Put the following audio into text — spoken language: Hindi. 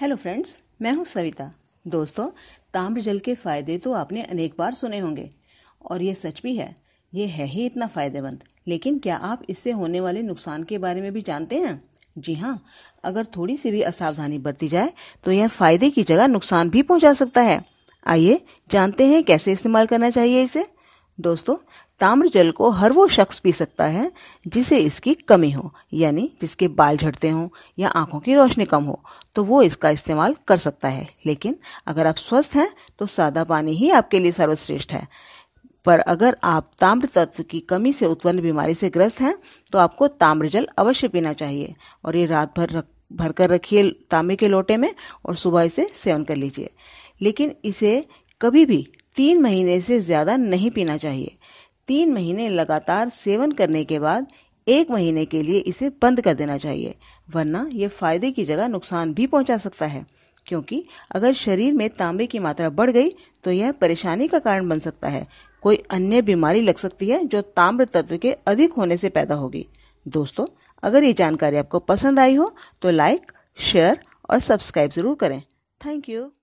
हेलो फ्रेंड्स मैं हूं सविता दोस्तों ताम्र जल के फायदे तो आपने अनेक बार सुने होंगे और ये सच भी है ये है ही इतना फायदेमंद लेकिन क्या आप इससे होने वाले नुकसान के बारे में भी जानते हैं जी हाँ अगर थोड़ी सी भी असावधानी बरती जाए तो यह फायदे की जगह नुकसान भी पहुंचा सकता है आइए जानते हैं कैसे इस्तेमाल करना चाहिए इसे दोस्तों ताम्र जल को हर वो शख्स पी सकता है जिसे इसकी कमी हो यानी जिसके बाल झड़ते हों या आंखों की रोशनी कम हो तो वो इसका इस्तेमाल कर सकता है लेकिन अगर आप स्वस्थ हैं तो सादा पानी ही आपके लिए सर्वश्रेष्ठ है पर अगर आप ताम्र तत्व की कमी से उत्पन्न बीमारी से ग्रस्त हैं तो आपको ताम्र जल अवश्य पीना चाहिए और ये रात भर रख भर कर रखिए तांबे के लोटे में और सुबह इसे सेवन कर लीजिए लेकिन इसे कभी भी तीन महीने से ज़्यादा नहीं पीना चाहिए तीन महीने लगातार सेवन करने के बाद एक महीने के लिए इसे बंद कर देना चाहिए वरना यह फायदे की जगह नुकसान भी पहुंचा सकता है क्योंकि अगर शरीर में तांबे की मात्रा बढ़ गई तो यह परेशानी का कारण बन सकता है कोई अन्य बीमारी लग सकती है जो ताम्र तत्व के अधिक होने से पैदा होगी दोस्तों अगर ये जानकारी आपको पसंद आई हो तो लाइक शेयर और सब्सक्राइब जरूर करें थैंक यू